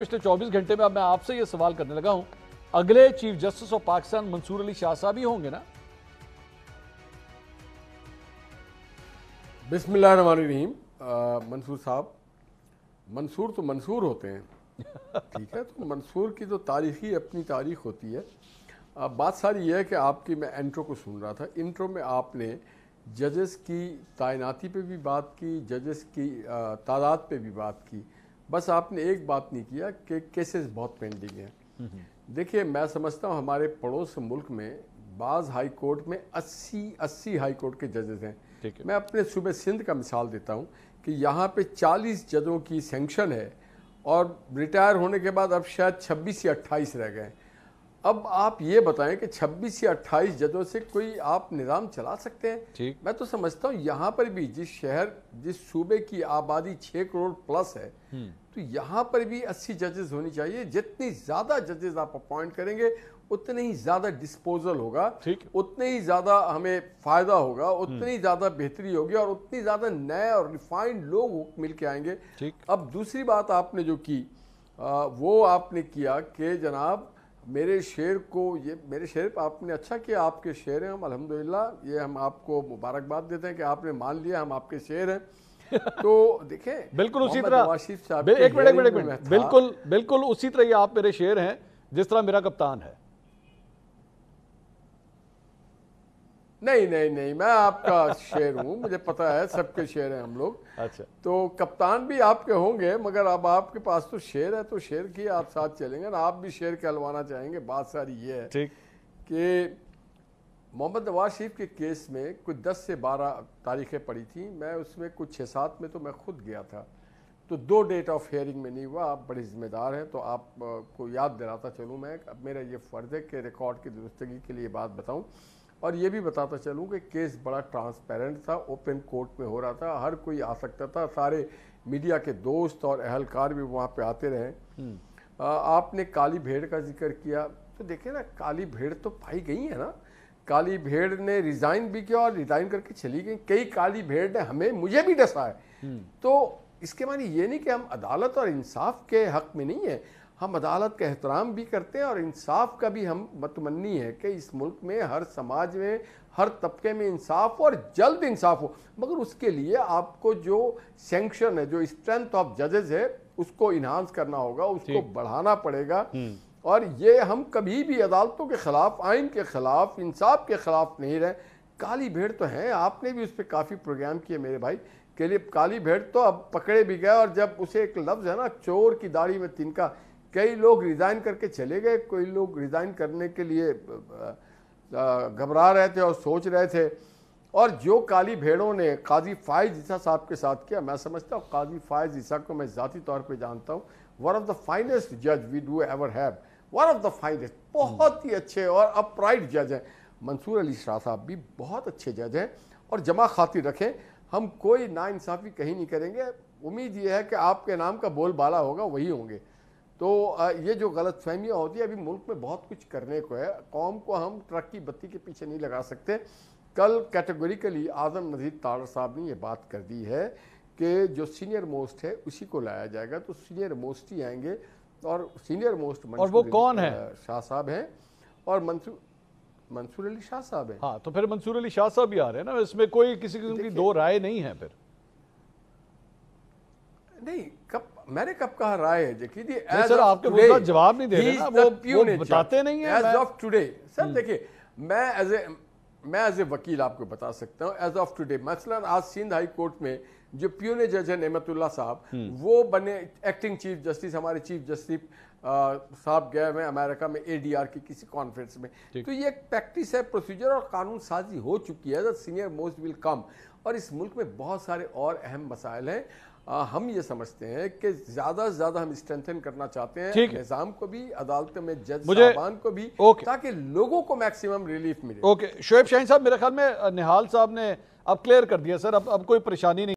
पिछले 24 घंटे में अब मैं आपसे ये सवाल करने लगा हूं अगले chief justice of Pakistan Mansoor Ali Shah Sahab ही होंगे ना रहीम मंसूर साहब मंसूर तो मंसूर होते हैं ठीक है तो मंसूर की तो तारीख ही अपनी तारीख होती है आ, बात सारी यह है कि आपकी मैं इंट्रो को सुन रहा था इंट्रो में आपने जजेस की तैनाती पे भी बात की जजेस की तादाद पे भी बात की बस आपने एक बात नहीं किया कि केसेस बहुत पेंडिंग हैं देखिए मैं समझता हूँ हमारे पड़ोस मुल्क में बाज़ हाई कोर्ट में 80 80 हाई कोर्ट के जजेस हैं मैं अपने सूबे सिंध का मिसाल देता हूँ कि यहाँ पे 40 जजों की सेंक्शन है और रिटायर होने के बाद अब शायद 26 या 28 रह गए अब आप ये बताएं कि 26 या 28 जजों से कोई आप निज़ाम चला सकते हैं ठीक मैं तो समझता हूँ यहाँ पर भी जिस शहर जिस सूबे की आबादी 6 करोड़ प्लस है हम्म। तो यहाँ पर भी 80 जजेस होनी चाहिए जितनी ज़्यादा जजेस आप अपॉइंट करेंगे उतने ही ज़्यादा डिस्पोजल होगा ठीक उतने ही ज़्यादा हमें फ़ायदा होगा उतनी हम्म। ज़्यादा बेहतरी होगी और उतनी ज़्यादा नए और रिफाइंड लोग मिल के आएंगे अब दूसरी बात आपने जो की वो आपने किया कि जनाब मेरे शेर को ये मेरे शेर आपने अच्छा किया आपके शेर हैं हम अलहमदिल्ला ये हम आपको मुबारकबाद देते हैं कि आपने मान लिया हम आपके शेर हैं तो देखें बिल्कुल उसी तरह साहब एक मिनट एक मिनट बिल्कुल बिल्कुल उसी तरह ये आप मेरे शेर हैं जिस तरह मेरा कप्तान है नहीं नहीं नहीं मैं आपका शेर हूँ मुझे पता है सबके शेर हैं हम लोग अच्छा तो कप्तान भी आपके होंगे मगर अब आपके पास तो शेर है तो शेर की आप साथ चलेंगे ना आप भी शेर कहलवाना चाहेंगे बात सारी ये है ठीक कि मोहम्मद नवाज शरीफ के केस में कुछ दस से बारह तारीखें पड़ी थी मैं उसमें कुछ छः सात में तो मैं खुद गया था तो दो डेट ऑफ हेयरिंग में नहीं हुआ आप बड़े ज़िम्मेदार हैं तो आप को याद दिलाता चलूँ मैं अब मेरा ये फ़र्ज़ है कि रिकॉर्ड की दुरुस्तगी के लिए बात बताऊँ और ये भी बताता चलूँ कि केस बड़ा ट्रांसपेरेंट था ओपन कोर्ट में हो रहा था हर कोई आ सकता था सारे मीडिया के दोस्त और अहलकार भी वहाँ पे आते रहे हम्म। आपने काली भेड़ का जिक्र किया तो देखिए ना काली भेड़ तो पाई गई है ना काली भेड़ ने रिज़ाइन भी किया और रिज़ाइन करके चली गई कई काली भेड़ ने हमें मुझे भी डसा है हम्म। तो इसके मानी ये नहीं कि हम अदालत और इंसाफ के हक में नहीं है हम अदालत का एहतराम भी करते हैं और इंसाफ का भी हम मतमनी है कि इस मुल्क में हर समाज में हर तबके में इंसाफ हो और जल्द इंसाफ हो मगर उसके लिए आपको जो सेंक्शन है जो स्ट्रेंथ ऑफ जजेस है उसको इन्हांस करना होगा उसको बढ़ाना पड़ेगा हम्म। और ये हम कभी भी अदालतों के ख़िलाफ़ आइन के ख़िलाफ़ इंसाफ के ख़िलाफ़ नहीं रहे काली भेड़ तो है आपने भी उस पर काफ़ी प्रोग्राम किए मेरे भाई के लिए काली भेड़ तो अब पकड़े भी गए और जब उसे एक लफ्ज़ है ना चोर की दाढ़ी में तिनका कई लोग रिज़ाइन करके चले गए कई लोग रिज़ाइन करने के लिए घबरा रहे थे और सोच रहे थे और जो काली भेड़ों ने काजी फायज ईसा साहब के साथ किया मैं समझता हूँ काजी फायज ईसा को मैं ज़ाती तौर पे जानता हूँ वन ऑफ द फाइनेस्ट जज we do ever have one of the finest बहुत ही अच्छे और अपराइट जज हैं मंसूर अली शाह साहब भी बहुत अच्छे जज हैं और जमा खातिर रखें हम कोई नाइंसाफ़ी कहीं नहीं करेंगे उम्मीद ये है कि आपके नाम का बोलबाला होगा वही होंगे तो ये जो गलत फहमियाँ होती है अभी मुल्क में बहुत कुछ करने को है कौम को हम ट्रक की बत्ती के पीछे नहीं लगा सकते कल कैटेगोरिकली आजम नजीर तार साहब ने ये बात कर दी है कि जो सीनियर मोस्ट है उसी को लाया जाएगा तो सीनियर मोस्ट ही आएंगे और सीनियर मोस्ट और वो कौन है शाह साहब हैं और मंसूर मंसूर अली शाह साहब हैं हाँ तो फिर मंसूर अली शाह साहब भी आ रहे हैं ना इसमें कोई किसी किस्म की दो राय नहीं है फिर नहीं कब मैंने कब कहा राय है देखिए जी सर आपके today, जवाब नहीं दे रहे वो, वो बताते नहीं है as of today sir hmm. देखिए मैं एज ए मैं एज ए वकील आपको बता सकता हूँ एज ऑफ टुडे मसलन आज सिंध हाई कोर्ट में जो प्योने जज है नमतुल्ला साहब हम्म। वो बने एक्टिंग चीफ जस्टिस हमारे चीफ जस्टिस साहब गए हुए अमेरिका में एडीआर की किसी कॉन्फ्रेंस में तो ये एक प्रैक्टिस है प्रोसीजर और कानून साजी हो चुकी है सीनियर मोस्ट विल कम और इस मुल्क में बहुत सारे और अहम मसाइल हैं हम ये समझते हैं कि ज्यादा से ज्यादा हम स्ट्रेंथन करना चाहते हैं निजाम को भी अदालत में जज साहबान को भी ताकि लोगों को मैक्सिमम रिलीफ मिले ओके शोएब शाहीन साहब मेरे ख्याल में निहाल साहब ने अब क्लियर कर दिया सर अब अब कोई परेशानी नहीं